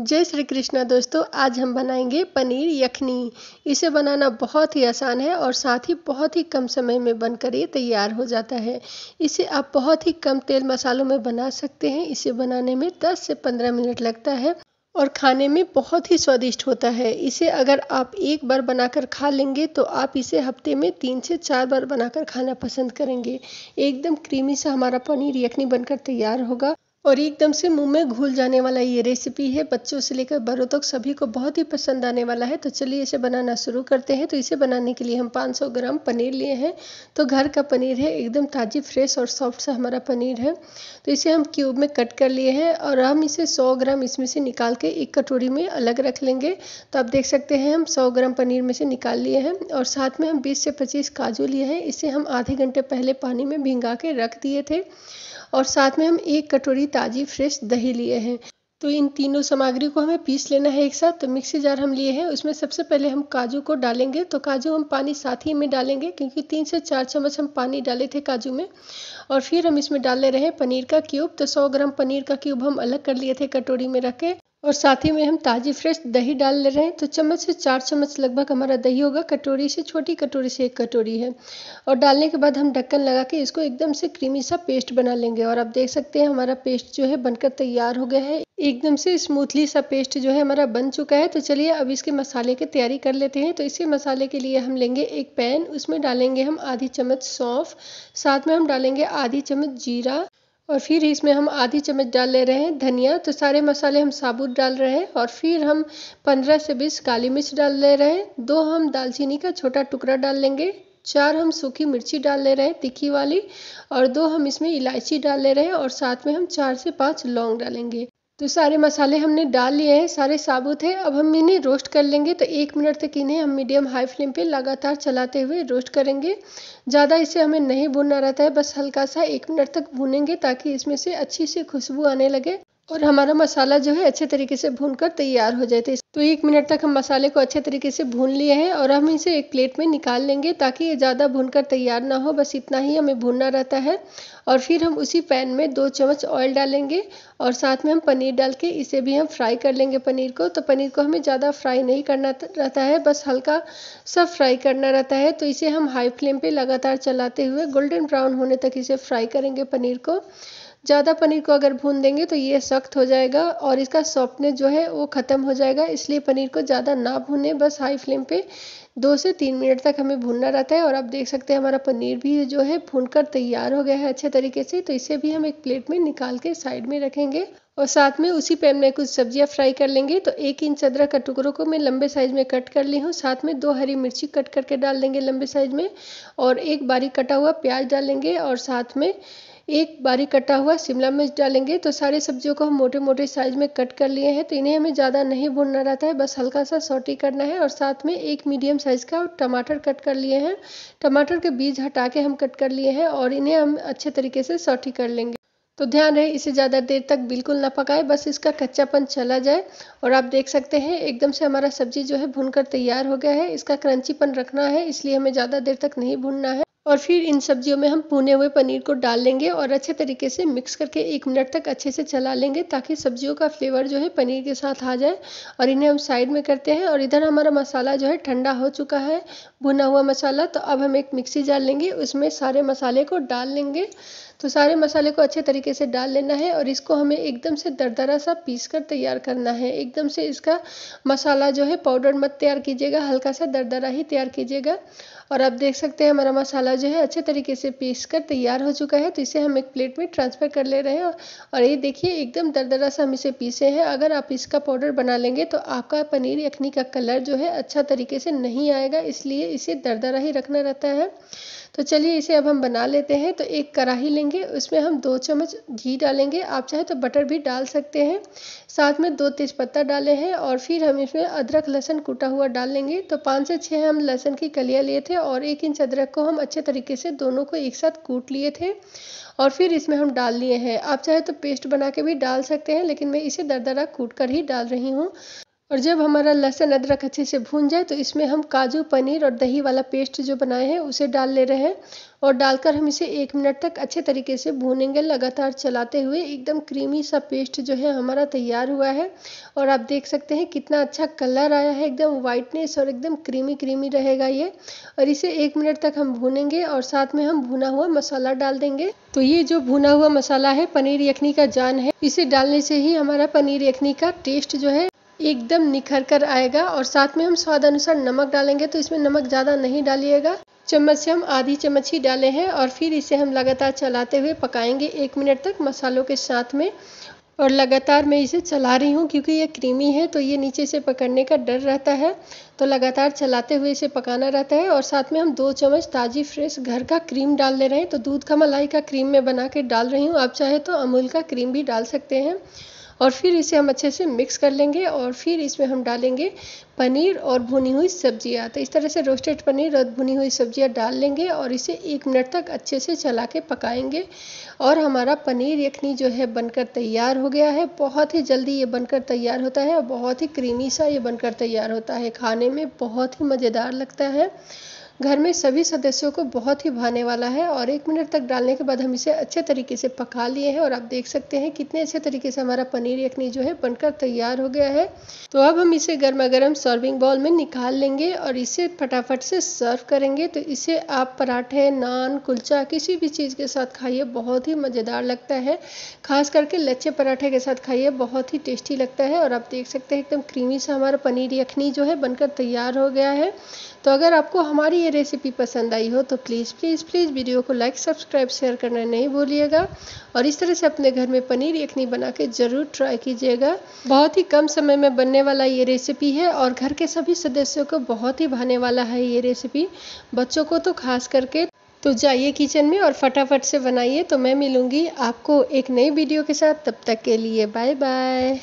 जय श्री कृष्णा दोस्तों आज हम बनाएंगे पनीर यखनी इसे बनाना बहुत ही आसान है और साथ ही बहुत ही कम समय में बनकर ये तैयार हो जाता है इसे आप बहुत ही कम तेल मसालों में बना सकते हैं इसे बनाने में 10 से 15 मिनट लगता है और खाने में बहुत ही स्वादिष्ट होता है इसे अगर आप एक बार बनाकर खा लेंगे तो आप इसे हफ्ते में तीन से चार बार बनाकर खाना पसंद करेंगे एकदम क्रीमी सा हमारा पनीर यखनी बनकर तैयार होगा और एकदम से मुंह में घुल जाने वाला ये रेसिपी है बच्चों से लेकर बड़ों तक सभी को बहुत ही पसंद आने वाला है तो चलिए इसे बनाना शुरू करते हैं तो इसे बनाने के लिए हम 500 ग्राम पनीर लिए हैं तो घर का पनीर है एकदम ताज़ी फ्रेश और सॉफ्ट सा हमारा पनीर है तो इसे हम क्यूब में कट कर लिए हैं और हम इसे सौ ग्राम इसमें से निकाल के एक कटोरी में अलग रख लेंगे तो आप देख सकते हैं हम सौ ग्राम पनीर में से निकाल लिए हैं और साथ में हम बीस से पच्चीस काजू लिए हैं इसे हम आधे घंटे पहले पानी में भिंगा के रख दिए थे और साथ में हम एक कटोरी ताज़ी फ्रेश दही लिए हैं तो इन तीनों सामग्री को हमें पीस लेना है एक साथ तो मिक्सी जार हम लिए हैं उसमें सबसे पहले हम काजू को डालेंगे तो काजू हम पानी साथ ही में डालेंगे क्योंकि तीन से चार चम्मच हम पानी डाले थे काजू में और फिर हम इसमें डाल ले रहे हैं पनीर का क्यूब तो सौ ग्राम पनीर का क्यूब हम अलग कर लिए थे कटोरी में रख के और साथ ही में हम ताज़ी फ्रेश दही डाल ले रहे हैं तो चम्मच से चार चम्मच लगभग हमारा दही होगा कटोरी से छोटी कटोरी से एक कटोरी है और डालने के बाद हम ढक्कन लगा के इसको एकदम से क्रीमी सा पेस्ट बना लेंगे और आप देख सकते हैं हमारा पेस्ट जो है बनकर तैयार हो गया है एकदम से स्मूथली सा पेस्ट जो है हमारा बन चुका है तो चलिए अब इसके मसाले की तैयारी कर लेते हैं तो इसके मसाले के लिए हम लेंगे एक पैन उसमें डालेंगे हम आधी चम्मच सौंफ साथ में हम डालेंगे आधी चम्मच जीरा और फिर इसमें हम आधी चम्मच डाल ले रहे हैं धनिया तो सारे मसाले हम साबुत डाल रहे हैं और फिर हम 15 से 20 काली मिर्च डाल ले रहे हैं दो हम दालचीनी का छोटा टुकड़ा डाल लेंगे चार हम सूखी मिर्ची डाल ले रहे हैं तीखी वाली और दो हम इसमें इलायची डाल ले रहे हैं और साथ में हम चार से पाँच लौंग डालेंगे तो सारे मसाले हमने डाल लिए हैं सारे साबुत है अब हम इन्हें रोस्ट कर लेंगे तो एक मिनट तक इन्हें हम मीडियम हाई फ्लेम पे लगातार चलाते हुए रोस्ट करेंगे ज़्यादा इसे हमें नहीं भुनना रहता है बस हल्का सा एक मिनट तक भुनेंगे ताकि इसमें से अच्छी सी खुशबू आने लगे और हमारा मसाला जो है अच्छे तरीके से भून कर तैयार हो जाए थे तो, तो एक मिनट तक हम मसाले को अच्छे तरीके से भून लिए हैं और हम इसे एक प्लेट में निकाल लेंगे ताकि ये ज़्यादा भून कर तैयार ना हो बस इतना ही हमें भूनना रहता है और फिर हम उसी पैन में दो चम्मच ऑयल डालेंगे और साथ में हम पनीर डाल के इसे भी हम फ्राई कर लेंगे पनीर को तो पनीर को हमें ज़्यादा फ्राई नहीं करना रहता है बस हल्का सा फ्राई करना रहता है तो इसे हम हाई फ्लेम पर लगातार चलाते हुए गोल्डन ब्राउन होने तक इसे फ्राई करेंगे पनीर को ज़्यादा पनीर को अगर भून देंगे तो ये सख्त हो जाएगा और इसका सॉफ्टनेस जो है वो ख़त्म हो जाएगा इसलिए पनीर को ज़्यादा ना भूनें बस हाई फ्लेम पे दो से तीन मिनट तक हमें भूनना रहता है और आप देख सकते हैं हमारा पनीर भी जो है भून कर तैयार हो गया है अच्छे तरीके से तो इसे भी हम एक प्लेट में निकाल के साइड में रखेंगे और साथ में उसी पैन में कुछ सब्जियां फ्राई कर लेंगे तो एक इंच अदरक का टुकड़ों को मैं लंबे साइज में कट कर ली हूँ साथ में दो हरी मिर्ची कट करके डाल देंगे लंबे साइज में और एक बारीक कटा हुआ प्याज डालेंगे और साथ में एक बारीक कटा हुआ शिमला मिर्च डालेंगे तो सारी सब्जियों को हम मोटे मोटे साइज में कट कर लिए हैं तो इन्हें हमें ज़्यादा नहीं भूनना रहता है बस हल्का सा सॉटी करना है और साथ में एक मीडियम साइज़ का टमाटर कट कर लिए हैं टमाटर के बीज हटा के हम कट कर लिए हैं और इन्हें हम अच्छे तरीके से सॉटी कर लेंगे तो ध्यान रहे इसे ज़्यादा देर तक बिल्कुल ना पकाए बस इसका कच्चापन चला जाए और आप देख सकते हैं एकदम से हमारा सब्जी जो है भूनकर तैयार हो गया है इसका क्रंचीपन रखना है इसलिए हमें ज़्यादा देर तक नहीं भूनना है और फिर इन सब्जियों में हम भुने हुए पनीर को डाल लेंगे और अच्छे तरीके से मिक्स करके एक मिनट तक अच्छे से चला लेंगे ताकि सब्जियों का फ्लेवर जो है पनीर के साथ आ जाए और इन्हें हम साइड में करते हैं और इधर हमारा मसाला जो है ठंडा हो चुका है भुना हुआ मसाला तो अब हम एक मिक्सी जाल लेंगे उसमें सारे मसाले को डाल लेंगे तो सारे मसाले को अच्छे तरीके से डाल लेना है और इसको हमें एकदम से दरदरा सा पीस कर तैयार करना है एकदम से इसका मसाला जो है पाउडर मत तैयार कीजिएगा हल्का सा दरदरा ही तैयार कीजिएगा और आप देख सकते हैं हमारा मसाला जो है अच्छे तरीके से पीस कर तैयार हो चुका है तो इसे हम एक प्लेट में ट्रांसफ़र कर ले रहे हैं और ये देखिए एकदम दरदरा सा हम इसे पीसे हैं अगर आप इसका पाउडर बना लेंगे तो आपका पनीर यखनी का कलर जो है अच्छा तरीके से नहीं आएगा इसलिए इसे दरदरा ही रखना रहता है तो चलिए इसे अब हम बना लेते हैं तो एक कढ़ाही लेंगे उसमें हम दो चम्मच घी डालेंगे आप चाहे तो बटर भी डाल सकते हैं साथ में दो तेज़पत्ता डाले हैं और फिर हम इसमें अदरक लहसन कूटा हुआ डाल लेंगे तो पाँच से छः हम लहसन की कलियाँ लिए थे और एक इंच अदरक को हम अच्छे तरीके से दोनों को एक साथ कूट लिए थे और फिर इसमें हम डाल लिए हैं आप चाहे तो पेस्ट बना के भी डाल सकते हैं लेकिन मैं इसे दरदरा कूट कर ही डाल रही हूँ और जब हमारा लहसुन अदरक अच्छे से भून जाए तो इसमें हम काजू पनीर और दही वाला पेस्ट जो बनाए हैं उसे डाल ले रहे हैं और डालकर हम इसे एक मिनट तक अच्छे तरीके से भूनेंगे लगातार चलाते हुए एकदम क्रीमी सा पेस्ट जो है हमारा तैयार हुआ है और आप देख सकते हैं कितना अच्छा कलर आया है एकदम वाइटनेस और एकदम क्रीमी क्रीमी रहेगा ये और इसे एक मिनट तक हम भूनेंगे और साथ में हम भुना हुआ मसाला डाल देंगे तो ये जो भुना हुआ मसाला है पनीर यखनी का जान है इसे डालने से ही हमारा पनीर यखनी का टेस्ट जो है एकदम निखर कर आएगा और साथ में हम स्वाद अनुसार नमक डालेंगे तो इसमें नमक ज़्यादा नहीं डालिएगा चम्मच से हम आधी चम्मच ही डाले हैं और फिर इसे हम लगातार चलाते हुए पकाएंगे एक मिनट तक मसालों के साथ में और लगातार मैं इसे चला रही हूँ क्योंकि ये क्रीमी है तो ये नीचे से पकड़ने का डर रहता है तो लगातार चलाते हुए इसे पकाना रहता है और साथ में हम दो चम्मच ताज़ी फ्रेश घर का क्रीम डाल ले रहे हैं तो दूध का मलाई का क्रीम मैं बना के डाल रही हूँ आप चाहे तो अमूल का क्रीम भी डाल सकते हैं और फिर इसे हम अच्छे से मिक्स कर लेंगे और फिर इसमें हम डालेंगे पनीर और भुनी हुई सब्जियाँ तो इस तरह से रोस्टेड पनीर और भुनी हुई सब्जियाँ डाल लेंगे और इसे एक मिनट तक अच्छे से चला के पकाएंगे और हमारा पनीर यखनी जो है बनकर तैयार हो गया है बहुत ही जल्दी ये बनकर तैयार होता है और बहुत ही क्रीमी सा ये बनकर तैयार होता है खाने में बहुत ही मज़ेदार लगता है घर में सभी सदस्यों को बहुत ही भाने वाला है और एक मिनट तक डालने के बाद हम इसे अच्छे तरीके से पका लिए हैं और आप देख सकते हैं कितने अच्छे तरीके से हमारा पनीर यखनी जो है बनकर तैयार हो गया है तो अब हम इसे गर्मा गर्म सर्विंग बॉल में निकाल लेंगे और इसे फटाफट से सर्व करेंगे तो इसे आप पराठे नान कुलचा किसी भी चीज़ के साथ खाइए बहुत ही मज़ेदार लगता है खास करके लच्छे पराठे के साथ खाइए बहुत ही टेस्टी लगता है और आप देख सकते हैं एकदम क्रीमी सा हमारा पनीर यखनी जो है बनकर तैयार हो गया है तो अगर आपको हमारी ये रेसिपी पसंद आई हो तो प्लीज़ प्लीज़ प्लीज़ वीडियो को लाइक सब्सक्राइब शेयर करना नहीं भूलिएगा और इस तरह से अपने घर में पनीर यखनी बना के ज़रूर ट्राई कीजिएगा बहुत ही कम समय में बनने वाला ये रेसिपी है और घर के सभी सदस्यों को बहुत ही भाने वाला है ये रेसिपी बच्चों को तो खास करके तो जाइए किचन में और फटाफट से बनाइए तो मैं मिलूँगी आपको एक नई वीडियो के साथ तब तक के लिए बाय बाय